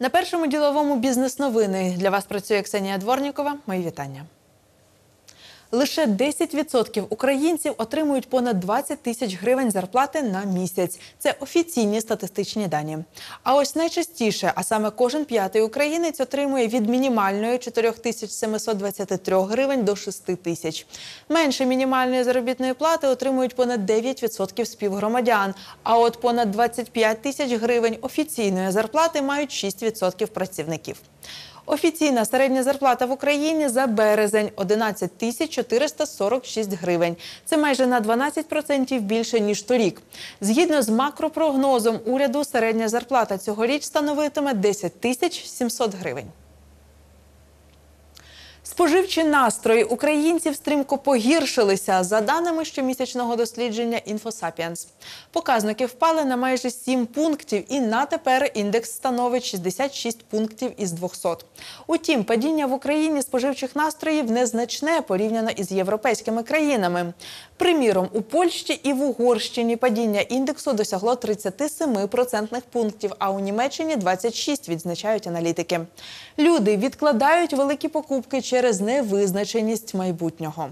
На першому діловому бізнес новини для вас працює Ксенія Дворнікова. Мої вітання. Лише 10% українців отримують понад 20 тисяч гривень зарплати на місяць. Це офіційні статистичні дані. А ось найчастіше, а саме кожен п'ятий українець отримує від мінімальної 4723 гривень до 6 тисяч. Менше мінімальної заробітної плати отримують понад 9% співгромадян. А от понад 25 тисяч гривень офіційної зарплати мають 6% працівників. Офіційна середня зарплата в Україні за березень 11 тисяч 446 гривень. Це майже на 12% більше ніж торік. Згідно з макропрогнозом уряду, середня зарплата цьогоріч становитиме 10 тисяч 700 гривень. Споживчі настрої українців стрімко погіршилися за даними щомісячного дослідження Інфосапіанс. Показники впали на майже 7 пунктів, і на тепер індекс становить 66 пунктів із 200. Утім, падіння в Україні споживчих настроїв незначне порівняно із європейськими країнами. Приміром, у Польщі і в Угорщині падіння індексу досягло 37 процентних пунктів, а у Німеччині 26, відзначають аналітики. Люди відкладають великі покупки через через невизначеність майбутнього.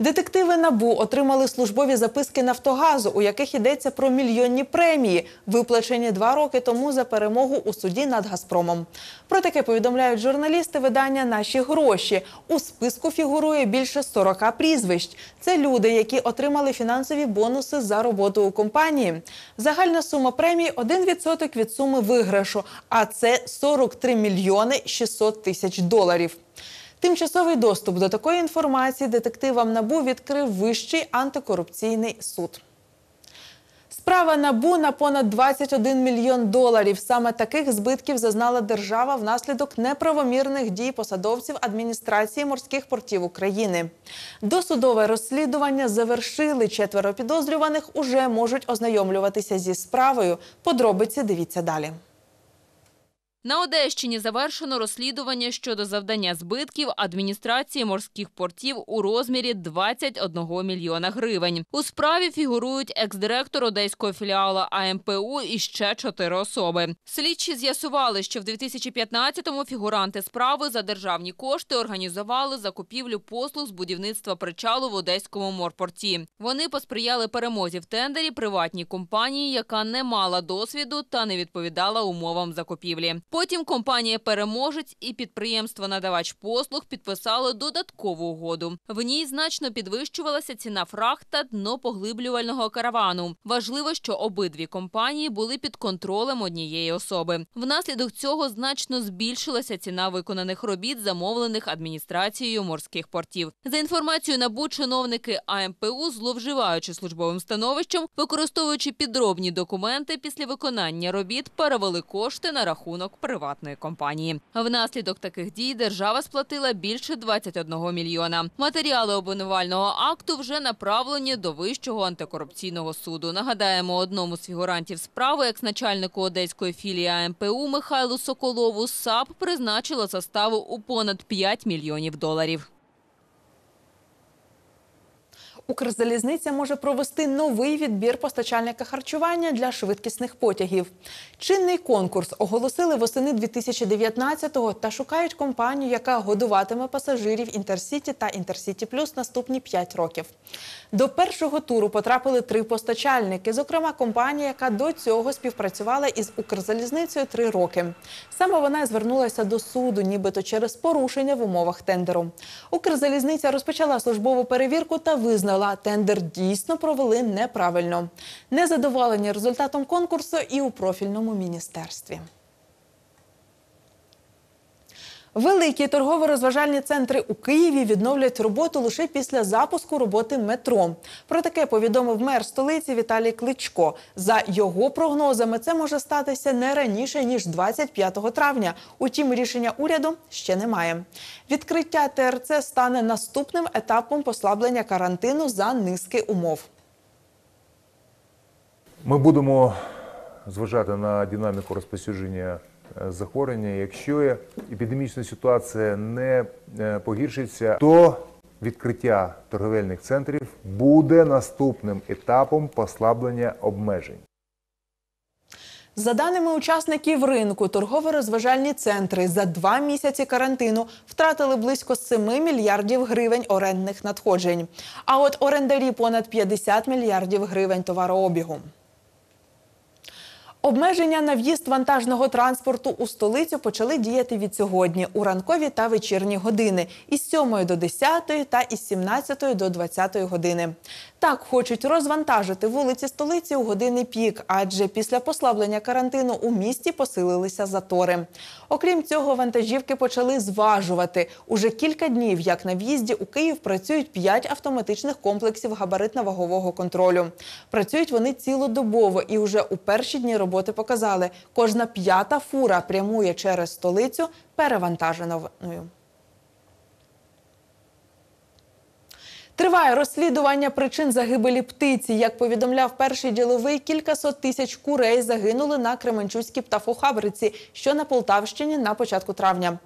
Детективи набу отримали службові записки Нафтогазу, у яких йдеться про мільйонні премії, виплачені два роки тому за перемогу у суді над Газпромом. Про таке повідомляють журналісти видання Наші гроші у списку фігурує більше 40 прізвищ. Це люди, які отримали фінансові бонуси за роботу у компанії. Загальна сума премії 1% від суми виграшу, а це 43 мільйони 600 тисяч доларів. Тимчасовий доступ до такої інформації детективам набу відкрив Вищий антикорупційний суд. Справа набу на понад 21 мільйон доларів. Саме таких збитків зазнала держава внаслідок неправомірних дій посадовців адміністрації морських портів України. Досудове розслідування завершили. Четверо підозрюваних уже можуть ознайомлюватися зі справою. Подробиці дивіться далі. На Одещині завершено розслідування щодо завдання збитків адміністрації морських портів у розмірі 21 мільйона гривень. У справі фігурують екс-директор одеського філіала АМПУ і ще чотири особи. Слідчі з'ясували, що в 2015-му фігуранти справи за державні кошти організували закупівлю послуг з будівництва причалу в одеському морпорті. Вони посприяли перемозі в тендері приватній компанії, яка не мала досвіду та не відповідала умовам закупівлі. Потім компанія переможець і підприємство надавач послуг підписали додаткову угоду. В ній значно підвищувалася ціна фрахт та дно поглиблювального каравану. Важливо, що обидві компанії були під контролем однієї особи. Внаслідок цього значно збільшилася ціна виконаних робіт, замовлених адміністрацією морських портів. За інформацією НАБУ, чиновники АМПУ, зловживаючи службовим становищем, використовуючи підробні документи після виконання робіт, перевели кошти на рахунок приватної компанії. Внаслідок таких дій держава сплатила більше 21 мільйона. Матеріали обвинувального акту вже направлені до вищого антикорупційного суду. Нагадаємо, одному з фігурантів справи, екс-начальнику одеської філії АМПУ Михайлу Соколову, САП призначила заставу у понад 5 мільйонів доларів. Укрзалізниця може провести новий відбір постачальника харчування для швидкісних потягів. Чинний конкурс оголосили восени 2019-го та шукають компанію, яка годуватиме пасажирів інтерсіті та інтерсіті плюс наступні 5 років. До першого туру потрапили три постачальники, зокрема компанія, яка до цього співпрацювала із Укрзалізницею три роки. Саме вона звернулася до суду, нібито через порушення в умовах тендеру. Укрзалізниця розпочала службову перевірку та визнала джерела тендер дійсно провели неправильно. Незадоволені результатом конкурсу і у профільному міністерстві. Великі торгово-розважальні центри у Києві відновлять роботу лише після запуску роботи метро. Про таке повідомив мер столиці Віталій Кличко. За його прогнозами, це може статися не раніше ніж 25 травня. Утім, рішення уряду ще немає. Відкриття ТРЦ стане наступним етапом послаблення карантину за низки умов. Ми будемо зважати на динаміку розпосюдження. Е, захворювання. Якщо епідемічна ситуація не е, погіршиться, то відкриття торговельних центрів буде наступним етапом послаблення обмежень. За даними учасників ринку, торгово-розважальні центри за два місяці карантину втратили близько 7 мільярдів гривень орендних надходжень. А от орендарі понад 50 мільярдів гривень товарообігу. Обмеження на в'їзд вантажного транспорту у столицю почали діяти від сьогодні у ранкові та вечірні години із 7 до 10 та із 17 до 20 години. Так хочуть розвантажити вулиці столиці у години пік, адже після послаблення карантину у місті посилилися затори. Окрім цього, вантажівки почали зважувати. Уже кілька днів, як на в'їзді у Київ працюють п'ять автоматичних комплексів габаритно-вагового контролю. Працюють вони цілодобово, і вже у перші дні роботи показали, кожна п'ята фура прямує через столицю перевантаженою. Триває розслідування причин загибелі птиці. Як повідомляв перший діловий, кілька сот тисяч курей загинули на Кременчуцькій птафохабриці, що на Полтавщині на початку травня.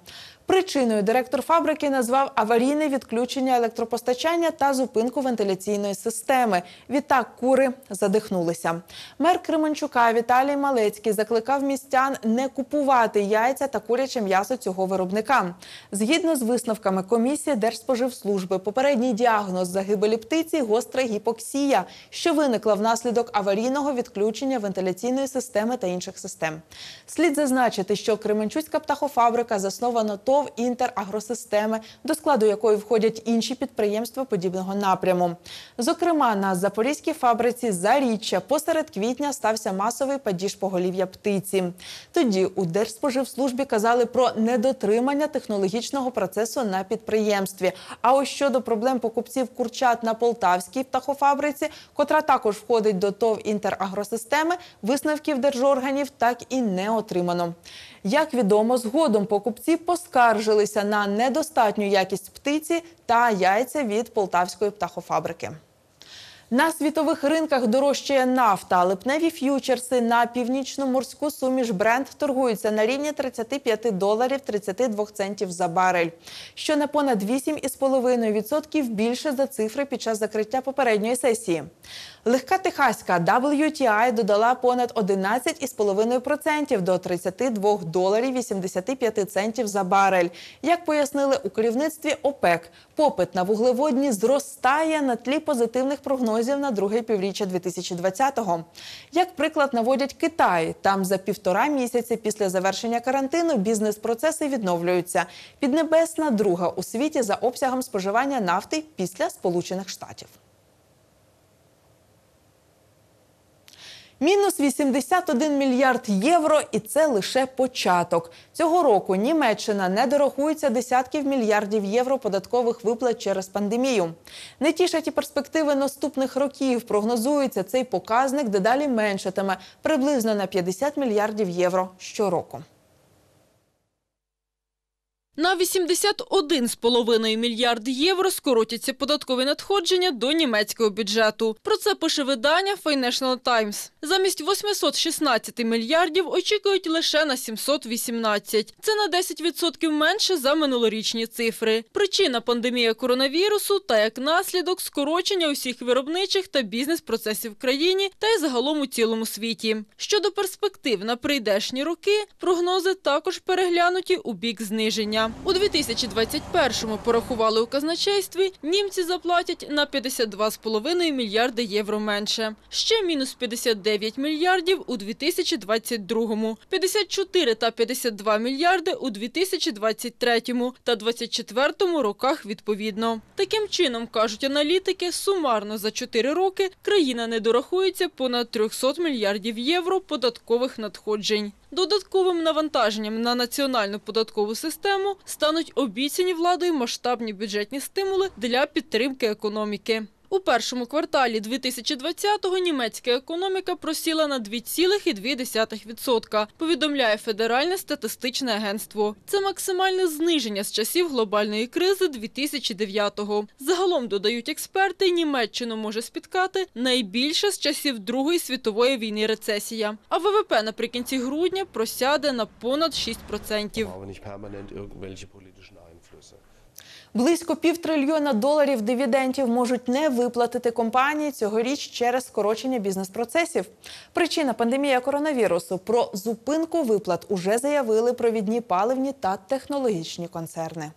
Причиною директор фабрики назвав аварійне відключення електропостачання та зупинку вентиляційної системи. Відтак кури задихнулися. Мер Кременчука Віталій Малецький закликав містян не купувати яйця та куряче м'ясо цього виробника. Згідно з висновками комісії Держспоживслужби, попередній діагноз загибелі птиці гостра гіпоксія, що виникла внаслідок аварійного відключення вентиляційної системи та інших систем. Слід зазначити, що Кременчуцька птахофабрика заснована то. ТОВ інтерагросистеми, до складу якої входять інші підприємства подібного напряму. Зокрема, на запорізькій фабриці заріччя посеред квітня стався масовий падіж поголів'я птиці. Тоді у Держспоживслужбі казали про недотримання технологічного процесу на підприємстві. А ось щодо проблем покупців курчат на Полтавській птахофабриці, котра також входить до ТОВ інтерагросистеми, висновків держорганів так і не отримано. Як відомо, згодом покупці поскаржилися на недостатню якість птиці та яйця від полтавської птахофабрики. На світових ринках дорожчає нафта. Липневі ф'ючерси на північно-морську суміш бренд торгуються на рівні 35 доларів 32 центів за барель, що на понад 8,5% більше за цифри під час закриття попередньої сесії. Легка техаська WTI додала понад 11,5% до 32 доларів 85 центів за барель. Як пояснили у керівництві ОПЕК, попит на вуглеводні зростає на тлі позитивних прогнозів на друге півріччя 2020-го. Як приклад наводять Китай, там за півтора місяці після завершення карантину бізнес-процеси відновлюються. Піднебесна друга у світі за обсягом споживання нафти після Сполучених Штатів. Мінус 81 мільярд євро, і це лише початок. Цього року Німеччина не дорахується десятків мільярдів євро податкових виплат через пандемію. Не тішать і перспективи наступних років. Прогнозується цей показник дедалі меншатиме приблизно на 50 мільярдів євро щороку. На 81,5 мільярд євро скоротяться податкові надходження до німецького бюджету. Про це пише видання Financial Times. Замість 816 мільярдів очікують лише на 718. Це на 10% менше за минулорічні цифри. Причина пандемія коронавірусу та як наслідок скорочення усіх виробничих та бізнес-процесів в країні та й загалом у цілому світі. Щодо перспектив на прийдешні роки, прогнози також переглянуті у бік зниження. У 2021-му порахували у казначействі. Німці заплатять на 52,5 мільярди євро менше. Ще мінус 59 мільярдів у 2022-му, 54 та 52 мільярди у 2023-му та 2024-му роках відповідно. Таким чином кажуть аналітики, сумарно за 4 роки країна не дорахується понад 300 мільярдів євро податкових надходжень. Додатковим навантаженням на національну податкову систему стануть обіцяні владою масштабні бюджетні стимули для підтримки економіки. У першому кварталі 2020-го німецька економіка просіла на 2,2%, повідомляє Федеральне статистичне агентство. Це максимальне зниження з часів глобальної кризи 2009-го. Загалом, додають експерти, Німеччину може спіткати найбільше з часів Другої світової війни рецесія. А ВВП наприкінці грудня просяде на понад 6%. Близько півтрильйона доларів дивідендів можуть не виплатити компанії цьогоріч через скорочення бізнес-процесів. Причина пандемія коронавірусу про зупинку виплат уже заявили провідні паливні та технологічні концерни.